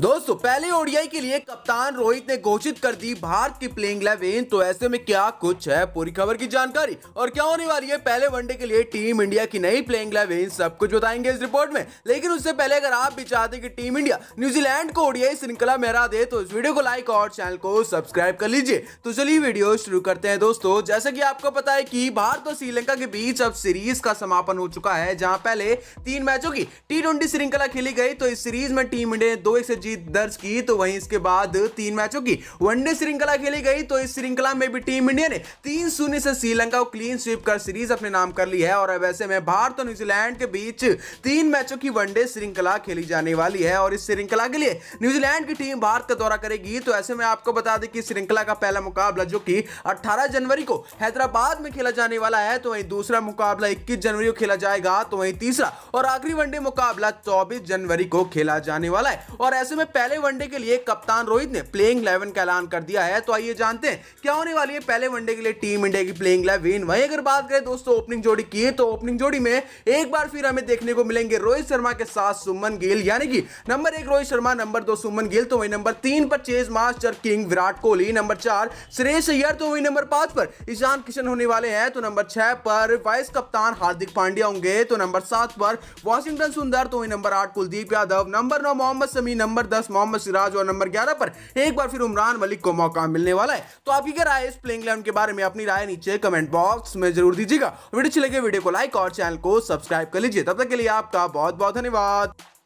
दोस्तों पहले ओडीआई के लिए कप्तान रोहित ने घोषित कर दी भारत की प्लेइंग इलेवन तो ऐसे में क्या कुछ है पूरी खबर की जानकारी और क्या होने वाली है पहले वनडे के लिए टीम इंडिया की नई प्लेइंग इलेवन सब कुछ बताएंगे इस रिपोर्ट में लेकिन उससे पहले अगर आप भी चाहते कि टीम इंडिया न्यूजीलैंड को ओडीआई श्रृंखला में हरा दे तो इस वीडियो को लाइक और चैनल को सब्सक्राइब कर लीजिए तो चलिए वीडियो शुरू करते हैं दोस्तों जैसे की आपको पता है की भारत और श्रीलंका के बीच अब सीरीज का समापन हो चुका है जहाँ पहले तीन मैचों की टी श्रृंखला खेली गई तो इस सीरीज में टीम इंडिया ने दो एक से जीत दर्ज की तो वहीं इसके बाद तीन मैचों की वनडे श्रृंखला खेली गई तो इस श्रृंखला में भी टीम इंडिया ने तीन शून्य से श्रीलंका को क्लीन स्वीप कर सीरीज अपने नाम कर ली है और वैसे में भारत और न्यूजीलैंड के बीच तीन मैचों की वनडे श्रृंखला खेली जाने वाली है और इस श्रृंखला के लिए न्यूजीलैंड की टीम भारत का दौरा करेगी तो ऐसे में आपको बता दें कि श्रृंखला का पहला मुकाबला जो कि 18 जनवरी को हैदराबाद में खेला जाने वाला है तो वहीं दूसरा मुकाबला 21 जनवरी को खेला जाएगा तो वहीं तीसरा और आखिरी वनडे मुकाबला 24 जनवरी को खेला जाने वाला है और ऐसे में में पहले वनडे के लिए कप्तान रोहित ने प्लेइंग इलेवन का ऐलान कर दिया है तो आइए जानते हैं क्या होने वाली है पहले वनडे के लिए टीम इंडिया की प्लेइंग इलेवन वही अगर बात करें दोस्तों ओपनिंग जोड़ी की तो ओपनिंग जोड़ी में एक बार फिर हमें देखने को मिलेंगे रोहित शर्मा के साथ सुमन गिल यानी कि नंबर एक रोहित शर्मा नंबर दो सुमन गिल तो वही नंबर तीन पर chase master king Virat Kohli number चार श्रेयस अयर तो वही नंबर पांच पर ईशान किशन होने वाले हैं तो नंबर छह पर वाइस कप्तान हार्दिक पांड्या होंगे तो नंबर सात पर वॉशिंगटन सुंदर तो वही नंबर आठ कुलदीप यादव नंबर नौ मोहम्मद समी नंबर दस मोहम्मद सिराज और नंबर ग्यारह पर एक बार फिर उमरान मलिक को मौका मिलने वाला है तो आपकी क्या राय इस प्लेइंग इलेवन के बारे में अपनी राय नीचे कमेंट बॉक्स में जरूर दीजिएगा वीडियो अच्छी लगे वीडियो को लाइक और चैनल को सब्सक्राइब कर लीजिए तब तक के लिए आपका बहुत बहुत धन्यवाद